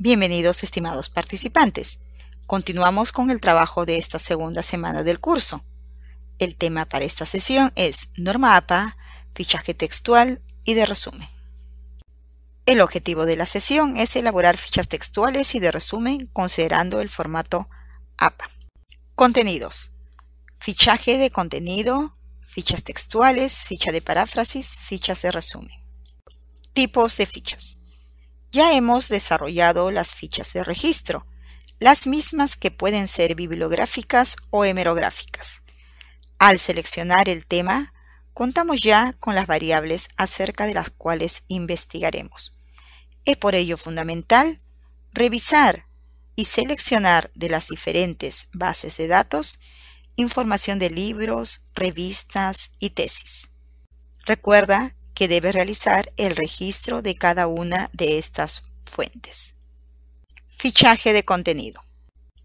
Bienvenidos estimados participantes. Continuamos con el trabajo de esta segunda semana del curso. El tema para esta sesión es norma APA, fichaje textual y de resumen. El objetivo de la sesión es elaborar fichas textuales y de resumen considerando el formato APA. Contenidos. Fichaje de contenido, fichas textuales, ficha de paráfrasis, fichas de resumen. Tipos de fichas ya hemos desarrollado las fichas de registro, las mismas que pueden ser bibliográficas o hemerográficas. Al seleccionar el tema, contamos ya con las variables acerca de las cuales investigaremos. Es por ello fundamental revisar y seleccionar de las diferentes bases de datos información de libros, revistas y tesis. Recuerda que debe realizar el registro de cada una de estas fuentes. Fichaje de contenido.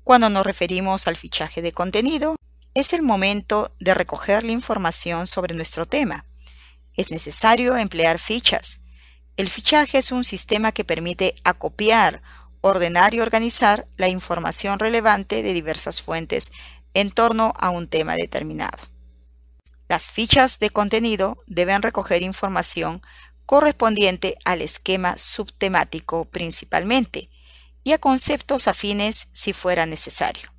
Cuando nos referimos al fichaje de contenido, es el momento de recoger la información sobre nuestro tema. Es necesario emplear fichas. El fichaje es un sistema que permite acopiar, ordenar y organizar la información relevante de diversas fuentes en torno a un tema determinado. Las fichas de contenido deben recoger información correspondiente al esquema subtemático principalmente y a conceptos afines si fuera necesario.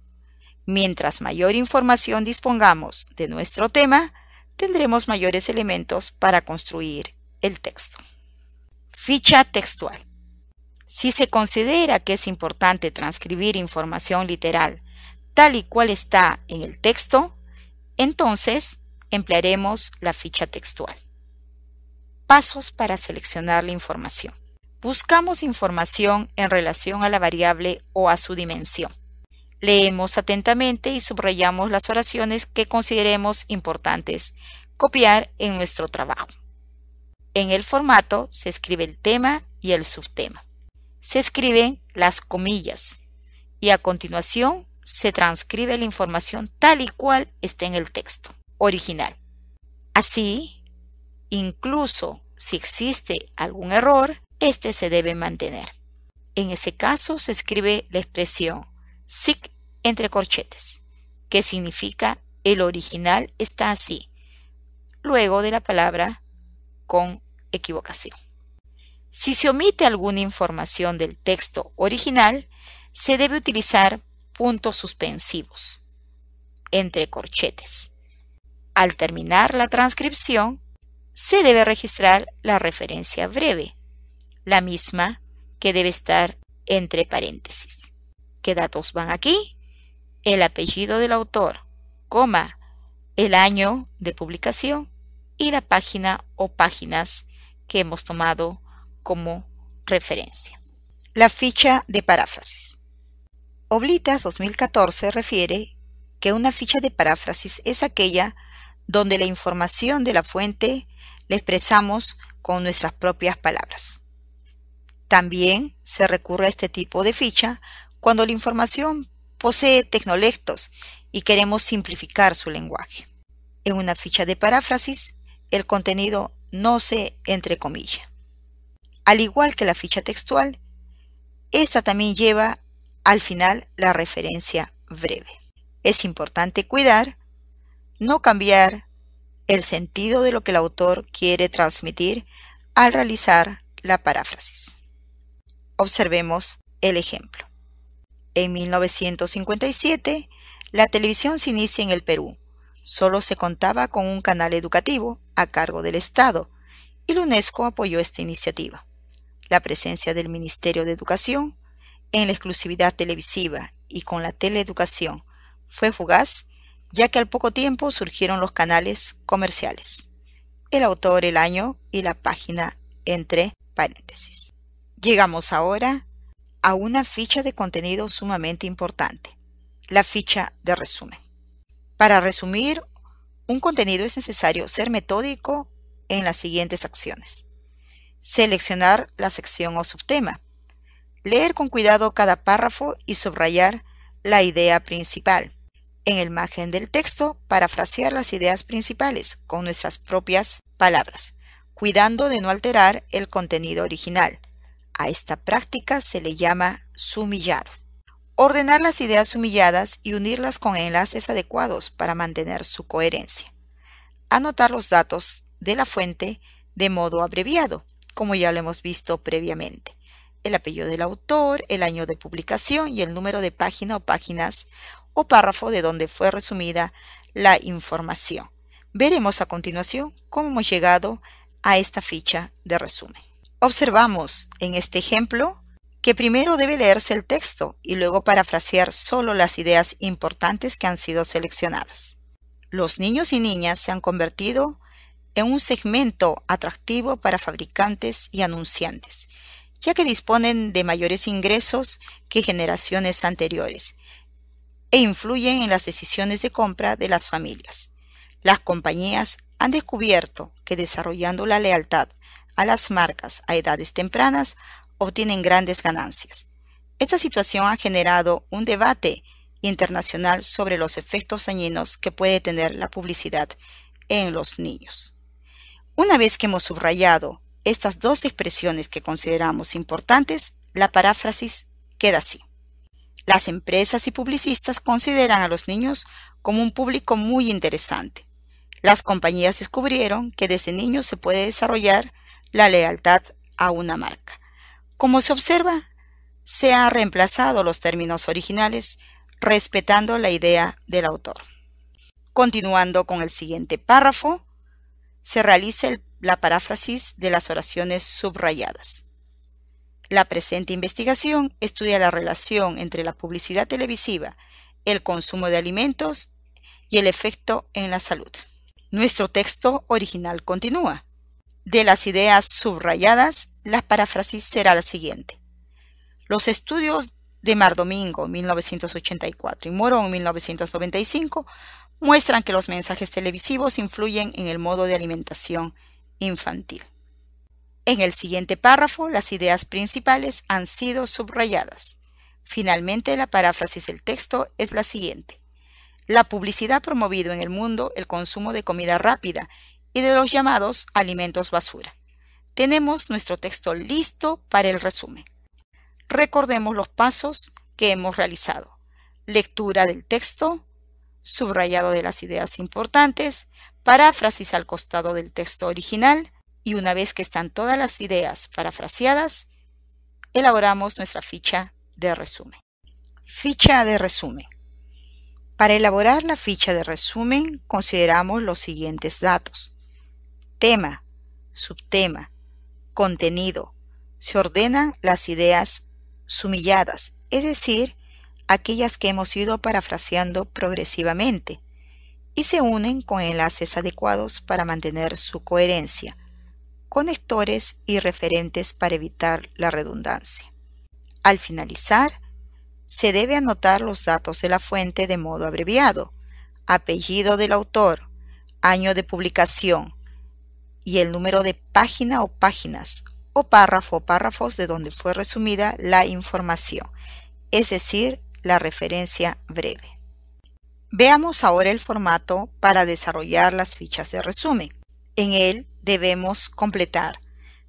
Mientras mayor información dispongamos de nuestro tema, tendremos mayores elementos para construir el texto. Ficha textual. Si se considera que es importante transcribir información literal tal y cual está en el texto, entonces emplearemos la ficha textual. Pasos para seleccionar la información. Buscamos información en relación a la variable o a su dimensión. Leemos atentamente y subrayamos las oraciones que consideremos importantes copiar en nuestro trabajo. En el formato se escribe el tema y el subtema. Se escriben las comillas y a continuación se transcribe la información tal y cual está en el texto original. Así, incluso si existe algún error, este se debe mantener. En ese caso se escribe la expresión sic entre corchetes, que significa el original está así, luego de la palabra con equivocación. Si se omite alguna información del texto original, se debe utilizar puntos suspensivos entre corchetes al terminar la transcripción, se debe registrar la referencia breve, la misma que debe estar entre paréntesis. ¿Qué datos van aquí? El apellido del autor, coma, el año de publicación y la página o páginas que hemos tomado como referencia. La ficha de paráfrasis. Oblitas 2014 refiere que una ficha de paráfrasis es aquella donde la información de la fuente la expresamos con nuestras propias palabras. También se recurre a este tipo de ficha cuando la información posee tecnolectos y queremos simplificar su lenguaje. En una ficha de paráfrasis, el contenido no se entrecomilla. Al igual que la ficha textual, esta también lleva al final la referencia breve. Es importante cuidar no cambiar el sentido de lo que el autor quiere transmitir al realizar la paráfrasis. Observemos el ejemplo. En 1957, la televisión se inicia en el Perú. Solo se contaba con un canal educativo a cargo del Estado y la UNESCO apoyó esta iniciativa. La presencia del Ministerio de Educación en la exclusividad televisiva y con la teleeducación fue fugaz ya que al poco tiempo surgieron los canales comerciales, el autor, el año y la página entre paréntesis. Llegamos ahora a una ficha de contenido sumamente importante, la ficha de resumen. Para resumir un contenido es necesario ser metódico en las siguientes acciones. Seleccionar la sección o subtema. Leer con cuidado cada párrafo y subrayar la idea principal en el margen del texto, parafrasear las ideas principales con nuestras propias palabras, cuidando de no alterar el contenido original. A esta práctica se le llama sumillado. Ordenar las ideas sumilladas y unirlas con enlaces adecuados para mantener su coherencia. Anotar los datos de la fuente de modo abreviado, como ya lo hemos visto previamente. El apellido del autor, el año de publicación y el número de página o páginas o párrafo de donde fue resumida la información. Veremos a continuación cómo hemos llegado a esta ficha de resumen. Observamos en este ejemplo que primero debe leerse el texto y luego parafrasear solo las ideas importantes que han sido seleccionadas. Los niños y niñas se han convertido en un segmento atractivo para fabricantes y anunciantes, ya que disponen de mayores ingresos que generaciones anteriores e influyen en las decisiones de compra de las familias. Las compañías han descubierto que desarrollando la lealtad a las marcas a edades tempranas obtienen grandes ganancias. Esta situación ha generado un debate internacional sobre los efectos dañinos que puede tener la publicidad en los niños. Una vez que hemos subrayado estas dos expresiones que consideramos importantes, la paráfrasis queda así. Las empresas y publicistas consideran a los niños como un público muy interesante. Las compañías descubrieron que desde niños se puede desarrollar la lealtad a una marca. Como se observa, se han reemplazado los términos originales respetando la idea del autor. Continuando con el siguiente párrafo, se realiza la paráfrasis de las oraciones subrayadas. La presente investigación estudia la relación entre la publicidad televisiva, el consumo de alimentos y el efecto en la salud. Nuestro texto original continúa. De las ideas subrayadas, la paráfrasis será la siguiente. Los estudios de Domingo, 1984 y Morón 1995 muestran que los mensajes televisivos influyen en el modo de alimentación infantil. En el siguiente párrafo, las ideas principales han sido subrayadas. Finalmente, la paráfrasis del texto es la siguiente. La publicidad ha promovido en el mundo el consumo de comida rápida y de los llamados alimentos basura. Tenemos nuestro texto listo para el resumen. Recordemos los pasos que hemos realizado. Lectura del texto, subrayado de las ideas importantes, paráfrasis al costado del texto original, y una vez que están todas las ideas parafraseadas, elaboramos nuestra ficha de resumen. Ficha de resumen. Para elaborar la ficha de resumen consideramos los siguientes datos. Tema, subtema, contenido. Se ordenan las ideas sumilladas, es decir, aquellas que hemos ido parafraseando progresivamente, y se unen con enlaces adecuados para mantener su coherencia conectores y referentes para evitar la redundancia. Al finalizar, se debe anotar los datos de la fuente de modo abreviado, apellido del autor, año de publicación y el número de página o páginas o párrafo o párrafos de donde fue resumida la información, es decir, la referencia breve. Veamos ahora el formato para desarrollar las fichas de resumen. En él debemos completar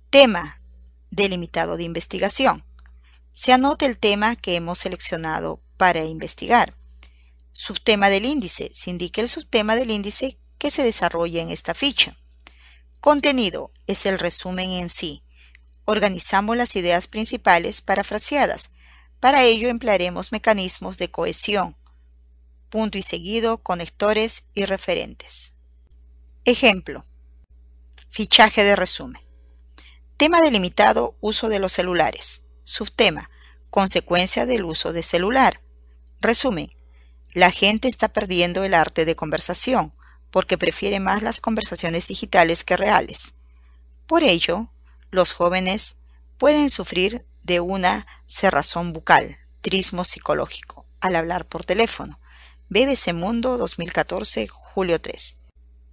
tema delimitado de investigación. Se anota el tema que hemos seleccionado para investigar. Subtema del índice. Se indica el subtema del índice que se desarrolla en esta ficha. Contenido es el resumen en sí. Organizamos las ideas principales parafraseadas. Para ello emplearemos mecanismos de cohesión, punto y seguido, conectores y referentes. Ejemplo. Fichaje de resumen. Tema delimitado, uso de los celulares. Subtema, consecuencia del uso de celular. Resumen, la gente está perdiendo el arte de conversación porque prefiere más las conversaciones digitales que reales. Por ello, los jóvenes pueden sufrir de una cerrazón bucal, trismo psicológico, al hablar por teléfono. BBC Mundo 2014, julio 3.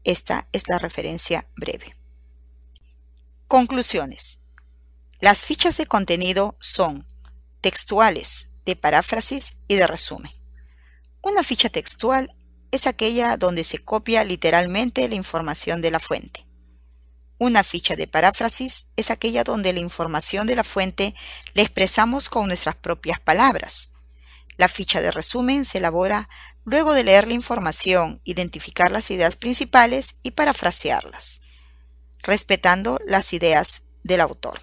Esta es la referencia breve. Conclusiones. Las fichas de contenido son textuales, de paráfrasis y de resumen. Una ficha textual es aquella donde se copia literalmente la información de la fuente. Una ficha de paráfrasis es aquella donde la información de la fuente la expresamos con nuestras propias palabras. La ficha de resumen se elabora luego de leer la información, identificar las ideas principales y parafrasearlas respetando las ideas del autor.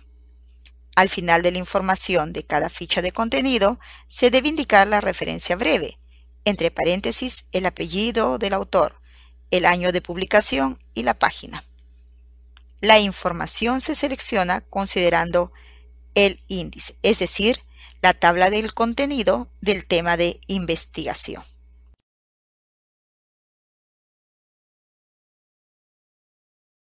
Al final de la información de cada ficha de contenido se debe indicar la referencia breve, entre paréntesis el apellido del autor, el año de publicación y la página. La información se selecciona considerando el índice, es decir, la tabla del contenido del tema de investigación.